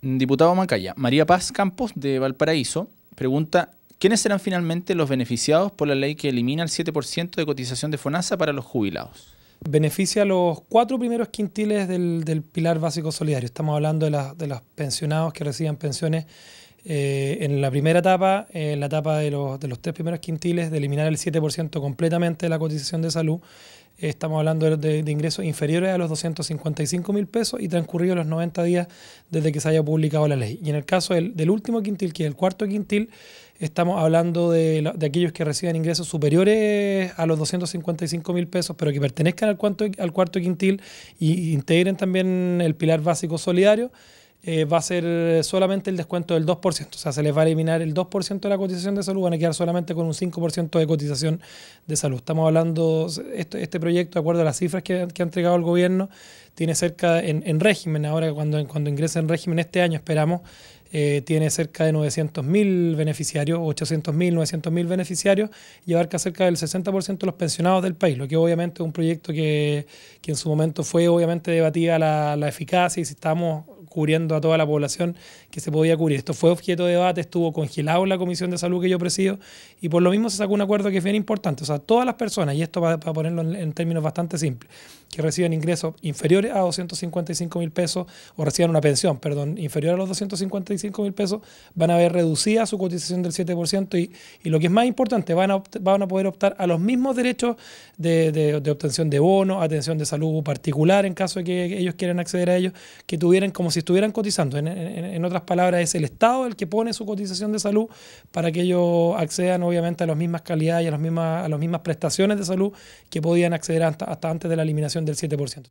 Diputado Macaya, María Paz Campos de Valparaíso pregunta, ¿quiénes serán finalmente los beneficiados por la ley que elimina el 7% de cotización de FONASA para los jubilados? Beneficia a los cuatro primeros quintiles del, pilar básico solidario. Estamos hablando de, de los pensionados que reciben pensiones eh, en la primera etapa, eh, en la etapa de los, tres primeros quintiles, de eliminar el 7% completamente de la cotización de salud, eh, estamos hablando de, ingresos inferiores a los 255 mil pesos y transcurridos los 90 días desde que se haya publicado la ley. Y en el caso del, último quintil, que es el cuarto quintil, estamos hablando de, aquellos que reciben ingresos superiores a los 255 mil pesos, pero que pertenezcan al, cuarto, al cuarto quintil e integren también el pilar básico solidario. Eh, va a ser solamente el descuento del 2%. O sea, se les va a eliminar el 2% de la cotización de salud, van a quedar solamente con un 5% de cotización de salud. Estamos hablando, este, proyecto, de acuerdo a las cifras que, que ha entregado el gobierno, tiene cerca en, régimen, ahora cuando, cuando ingresa en régimen este año, esperamos, eh, tiene cerca de 900.000 beneficiarios, 800.000, 900.000 beneficiarios y abarca cerca del 60% de los pensionados del país, lo que obviamente es un proyecto que, en su momento fue obviamente debatida la, la eficacia y si estamos cubriendo a toda la población que se podía cubrir. Esto fue objeto de debate, estuvo congelado en la Comisión de Salud que yo presido y por lo mismo se sacó un acuerdo que es bien importante. O sea, todas las personas, y esto para, ponerlo en, términos bastante simples, que reciben ingresos inferiores a 255 mil pesos o reciban una pensión, perdón, inferior a los 255 mil pesos, van a ver reducida su cotización del 7% y, lo que es más importante, van a, van a poder optar a los mismos derechos de, de obtención de bono, atención de salud particular en caso de que ellos quieran acceder a ellos, que tuvieran como si si estuvieran cotizando. En, otras palabras, es el Estado el que pone su cotización de salud para que ellos accedan obviamente a las mismas calidades y a las mismas, a las mismas prestaciones de salud que podían acceder hasta antes de la eliminación del 7%.